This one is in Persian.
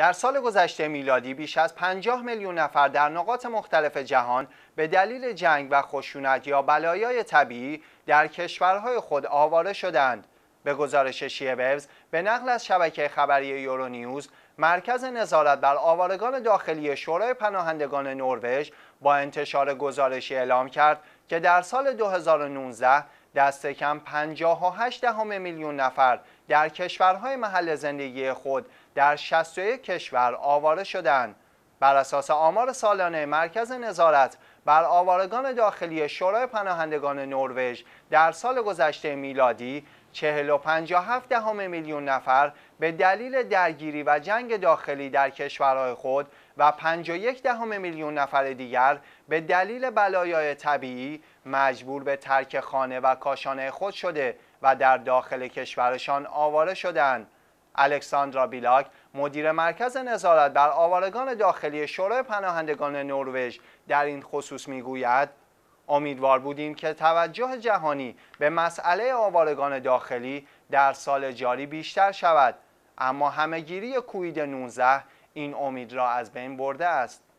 در سال گذشته میلادی بیش از 50 میلیون نفر در نقاط مختلف جهان به دلیل جنگ و خشونت یا بلایای طبیعی در کشورهای خود آواره شدند. به گزارش شیبوز به نقل از شبکه خبری یورونیوز مرکز نظارت بر آوارگان داخلی شورای پناهندگان نروژ با انتشار گزارشی اعلام کرد که در سال 2019 دست کم 58 دهم میلیون نفر در کشورهای محل زندگی خود در 61 کشور آواره شدند. بر اساس آمار سالانه مرکز نظارت بر آوارگان داخلی شورای پناهندگان نروژ در سال گذشته میلادی 457 دهم میلیون نفر به دلیل درگیری و جنگ داخلی در کشورهای خود و 51 دهم میلیون نفر دیگر به دلیل بلایای طبیعی مجبور به ترک خانه و کاشانه خود شده و در داخل کشورشان آواره شدند. الکساندرا بیلاک مدیر مرکز نظارت بر آوارگان داخلی شورای پناهندگان نروژ در این خصوص میگوید امیدوار بودیم که توجه جهانی به مسئله آوارگان داخلی در سال جاری بیشتر شود اما همهگیری کوید 19 این امید را از بین برده است